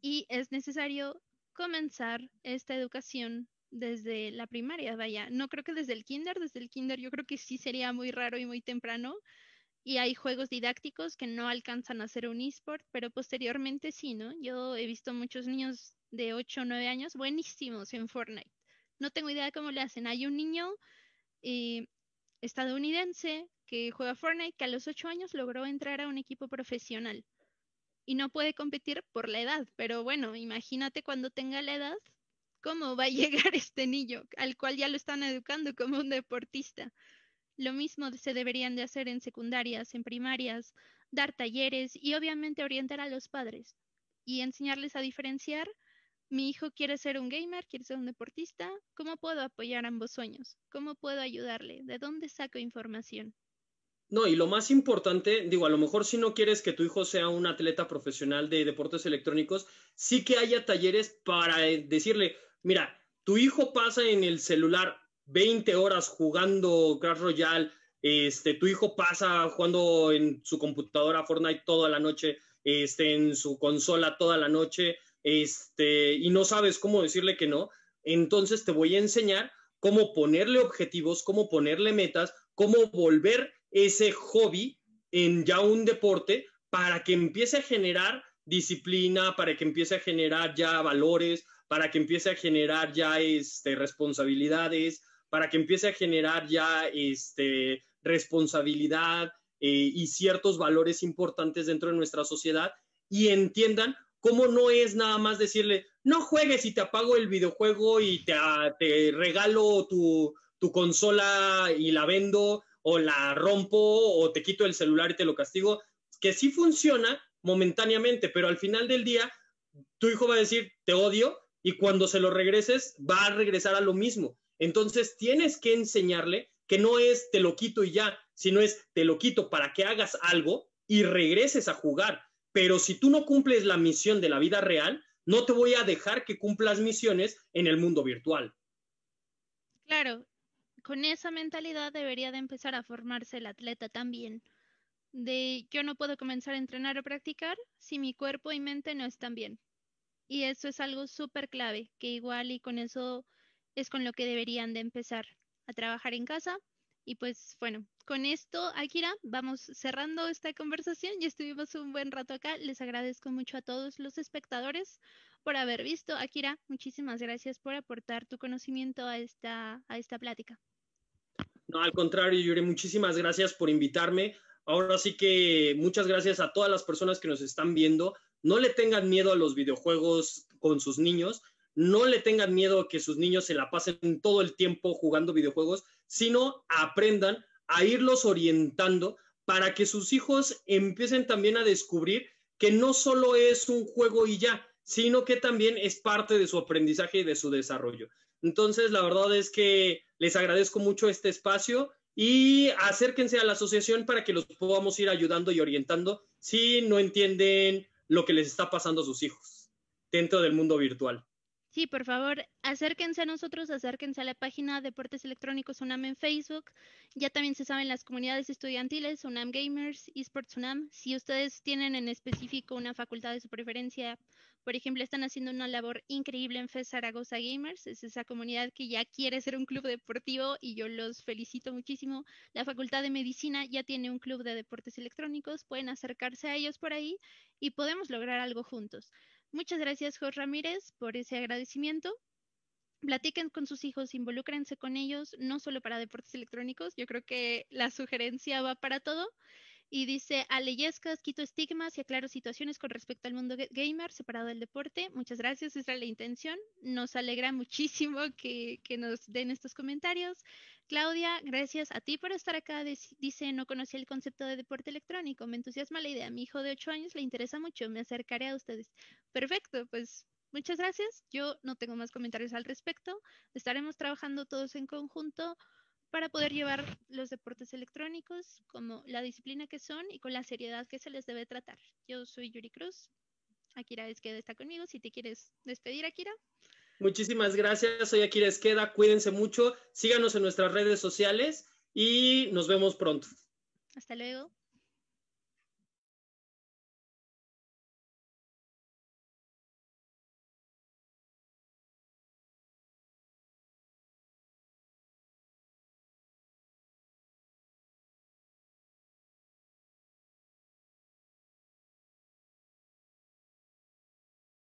Y es necesario comenzar esta educación desde la primaria, vaya, no creo que desde el kinder, desde el kinder yo creo que sí sería muy raro y muy temprano, y hay juegos didácticos que no alcanzan a ser un esport, pero posteriormente sí, ¿no? Yo he visto muchos niños de 8 o 9 años buenísimos en Fortnite. No tengo idea de cómo le hacen. Hay un niño eh, estadounidense que juega Fortnite que a los 8 años logró entrar a un equipo profesional y no puede competir por la edad, pero bueno, imagínate cuando tenga la edad, cómo va a [LAUGHS] llegar este niño al cual ya lo están educando como un deportista. Lo mismo se deberían de hacer en secundarias, en primarias, dar talleres y obviamente orientar a los padres y enseñarles a diferenciar. Mi hijo quiere ser un gamer, quiere ser un deportista. ¿Cómo puedo apoyar ambos sueños? ¿Cómo puedo ayudarle? ¿De dónde saco información? No, y lo más importante, digo, a lo mejor si no quieres que tu hijo sea un atleta profesional de deportes electrónicos, sí que haya talleres para eh, decirle, mira, tu hijo pasa en el celular 20 horas jugando Clash Royale, este, tu hijo pasa jugando en su computadora Fortnite toda la noche, este, en su consola toda la noche, este, y no sabes cómo decirle que no, entonces te voy a enseñar cómo ponerle objetivos, cómo ponerle metas, cómo volver ese hobby en ya un deporte para que empiece a generar disciplina, para que empiece a generar ya valores, para que empiece a generar ya este, responsabilidades, para que empiece a generar ya este, responsabilidad eh, y ciertos valores importantes dentro de nuestra sociedad y entiendan cómo no es nada más decirle, no juegues y te apago el videojuego y ah, te, regalo tu, tu consola y la vendo o la rompo o te quito el celular y te lo castigo, que sí funciona momentáneamente, pero al final del día tu hijo va a decir, te odio, y cuando se lo regreses va a regresar a lo mismo. Entonces tienes que enseñarle que no es te lo quito y ya, sino es te lo quito para que hagas algo y regreses a jugar. Pero si tú no cumples la misión de la vida real, no te voy a dejar que cumplas misiones en el mundo virtual. Claro, con esa mentalidad debería de empezar a formarse el atleta también. De yo no puedo comenzar a entrenar o practicar si mi cuerpo y mente no están bien. Y eso es algo súper clave, que igual y con eso es con lo que deberían de empezar a trabajar en casa. Y pues bueno, con esto, Akira, vamos cerrando esta conversación. Ya estuvimos un buen rato acá. Les agradezco mucho a todos los espectadores por haber visto. Akira, muchísimas gracias por aportar tu conocimiento a esta, a esta plática. No, al contrario, Yuri, muchísimas gracias por invitarme. Ahora sí que muchas gracias a todas las personas que nos están viendo. No le tengan miedo a los videojuegos con sus niños no le tengan miedo a que sus niños se la pasen todo el tiempo jugando videojuegos, sino aprendan a irlos orientando para que sus hijos empiecen también a descubrir que no solo es un juego y ya, sino que también es parte de su aprendizaje y de su desarrollo. Entonces, la verdad es que les agradezco mucho este espacio y acérquense a la asociación para que los podamos ir ayudando y orientando si no entienden lo que les está pasando a sus hijos dentro del mundo virtual. Sí, por favor, acérquense a nosotros, acérquense a la página Deportes Electrónicos UNAM en Facebook. Ya también se saben las comunidades estudiantiles, UNAM Gamers, Esports UNAM. Si ustedes tienen en específico una facultad de su preferencia, por ejemplo, están haciendo una labor increíble en FES Zaragoza Gamers, es esa comunidad que ya quiere ser un club deportivo y yo los felicito muchísimo. La Facultad de Medicina ya tiene un club de deportes electrónicos, pueden acercarse a ellos por ahí y podemos lograr algo juntos. Muchas gracias, Jorge Ramírez, por ese agradecimiento. Platiquen con sus hijos, involúcrense con ellos, no solo para deportes electrónicos, yo creo que la sugerencia va para todo. Y dice, Aleyescas, quito estigmas y aclaro situaciones con respecto al mundo gamer separado del deporte. Muchas gracias, esa es la intención. Nos alegra muchísimo [LAUGHS] que, nos den estos comentarios. Claudia, gracias a ti por estar acá. Dice, no conocía el concepto de deporte electrónico, me entusiasma la idea. Mi hijo de 8 años le interesa mucho, me acercaré a ustedes. Perfecto, pues muchas gracias. Yo no tengo más comentarios al respecto. Estaremos trabajando todos en conjunto para poder llevar los deportes electrónicos como la disciplina que son y con la seriedad que se les debe tratar. Yo soy Yuri Cruz. Akira Esqueda está conmigo. Si te quieres despedir, Akira. Muchísimas gracias. Soy Akira Esqueda. Cuídense mucho. Síganos en nuestras redes sociales y nos vemos pronto. Hasta luego.